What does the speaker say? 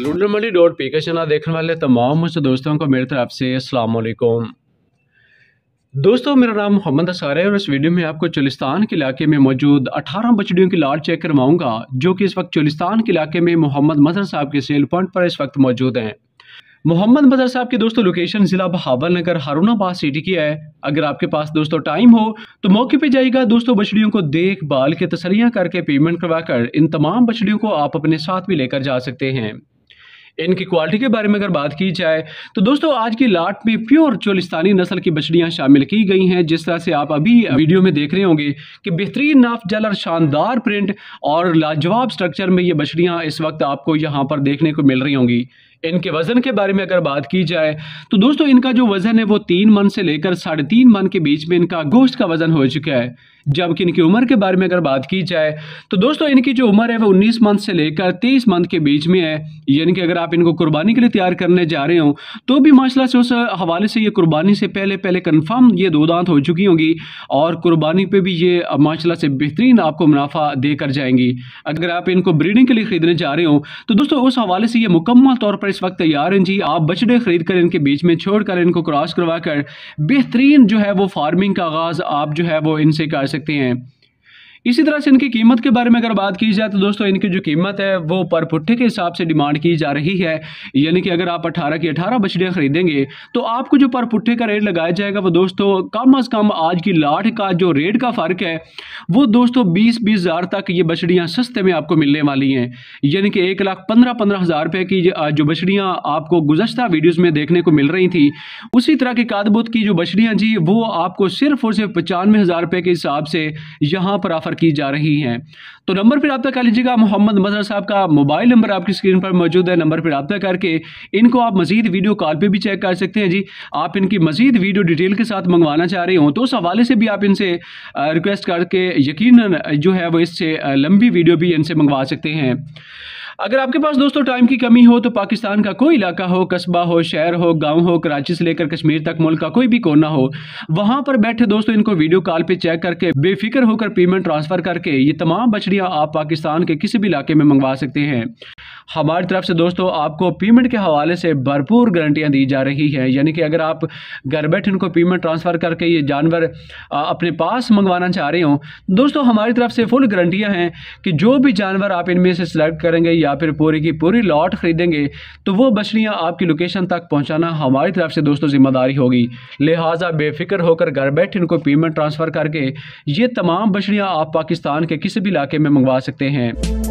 लूडन मंडी dot P K channel देखने वाले तमाम मुझे दोस्तों को मेरी तरफ से असलकुम दोस्तों मेरा नाम मोहम्मद असार है और इस वीडियो में आपको चुलिस्तान के इलाके में मौजूद 18 बछड़ियों की लाट चेक करवाऊंगा जो कि इस वक्त चुलिस्तान के इलाके में मोहम्मद मजहर साहब के सेल पॉइंट पर इस वक्त मौजूद हैं मोहम्मद मजहर साहब की दोस्तों लोकेशन ज़िला बहावल नगर हारूनाबाद सिटी की है अगर आपके पास दोस्तों टाइम हो तो मौके पे जाइएगा दोस्तों बछड़ियों को देख भाल के तसलियाँ करके पेमेंट करवाकर इन तमाम बछड़ियों को आप अपने साथ भी लेकर जा सकते हैं इनकी क्वालिटी के बारे में अगर बात की जाए तो दोस्तों आज की लाट में प्योर चोलिस्तानी नस्ल की बछड़ियाँ शामिल की गई हैं जिस तरह से आप अभी वीडियो में देख रहे होंगे कि बेहतरीन नाफजल और शानदार प्रिंट और लाजवाब स्ट्रक्चर में ये बछड़ियाँ इस वक्त आपको यहाँ पर देखने को मिल रही होंगी इनके वज़न के बारे में अगर बात की जाए तो दोस्तों इनका जो वज़न है वो तीन मन से लेकर साढ़े तीन मन के बीच में इनका गोश्त का वज़न हो चुका है जबकि इनकी उम्र के बारे में अगर बात की जाए तो दोस्तों इनकी जो उम्र है वो उन्नीस मंथ से लेकर तेईस मंथ के बीच में है यानी कि अगर आप इनको कुर्बानी के लिए तैयार करने जा रहे हो तो भी माशाल्लाह से उस हवाले से ये कुर्बानी से पहले पहले कन्फर्म ये दो दांत हो चुकी होंगी और कुर्बानी पे भी ये माशाला से बेहतरीन आपको मुनाफा दे कर जाएंगी अगर आप इनको ब्रीडिंग के लिए खरीदने जा रहे हो तो दोस्तों उस हवाले से ये मुकम्मल तौर पर पर इस वक्त तैयार हैं जी आप बछड़े खरीद कर इनके बीच में छोड़ कर इनको क्रॉस करवा कर बेहतरीन जो है वो फार्मिंग का आगाज़ आप जो है वो इनसे कर सकते हैं इसी तरह से इनकी कीमत के बारे में अगर बात की जाए तो दोस्तों इनकी जो कीमत है वो पर पुट्ठे के हिसाब से डिमांड की जा रही है यानी कि अगर आप अठारह की अठारह बछड़ियाँ खरीदेंगे तो आपको जो पर पुट्ठे का रेट लगाया जाएगा वो दोस्तों कम अज़ कम आज की लाठ का जो रेट का फ़र्क है वो दोस्तों बीस बीस हज़ार तक ये बछड़ियाँ सस्ते में आपको मिलने वाली हैं यानी कि एक लाख पंद्रह पंद्रह हज़ार रुपये की जो बछड़ियाँ आपको गुजशत वीडियोज़ में देखने को मिल रही थी उसी तरह की कादबुत की जो बछड़ियाँ जी वो आपको सिर्फ और सिर्फ पचानवे हज़ार रुपये के हिसाब से यहाँ पर ऑफर की जा रही हैं तो नंबर पर रबा कर लीजिएगा मोहम्मद मजहर साहब का मोबाइल नंबर आपकी स्क्रीन पर मौजूद है नंबर पर रबा करके इनको आप मजीद वीडियो कॉल पर भी चेक कर सकते हैं जी आप इनकी मजीद वीडियो डिटेल के साथ मंगवाना चाह रहे हों तो उस हवाले से भी आप इनसे रिक्वेस्ट करके यकीन जो है वो इससे लंबी वीडियो भी इनसे मंगवा सकते हैं अगर आपके पास दोस्तों टाइम की कमी हो तो पाकिस्तान का कोई इलाका हो कस्बा हो शहर हो गाँव हो कराची से लेकर कश्मीर तक मुल्क का कोई भी कोना हो वहाँ पर बैठे दोस्तों इनको वीडियो कॉल पर चेक करके बेफिक्र होकर पेमेंट ट्रांसफर करके ये तमाम बछड़ियाँ आप पाकिस्तान के किसी भी इलाके में मंगवा सकते हैं हमारी तरफ से दोस्तों आपको पेमेंट के हवाले से भरपूर गारंटियाँ दी जा रही हैं यानी कि अगर आप घर बैठे इनको पेमेंट ट्रांसफ़र करके ये जानवर अपने पास मंगवाना चाह रहे हो दोस्तों हमारी तरफ से फुल गारंटियाँ हैं कि जो भी जानवर आप इनमें से सिलेक्ट करेंगे या या फिर पूरी की पूरी लॉट खरीदेंगे तो वो बछड़ियाँ आपकी लोकेशन तक पहुँचाना हमारी तरफ से दोस्तों ज़िम्मेदारी होगी लिहाजा बेफिक्र होकर घर बैठे उनको पेमेंट ट्रांसफ़र करके ये तमाम बछड़ियाँ आप पाकिस्तान के किसी भी इलाके में मंगवा सकते हैं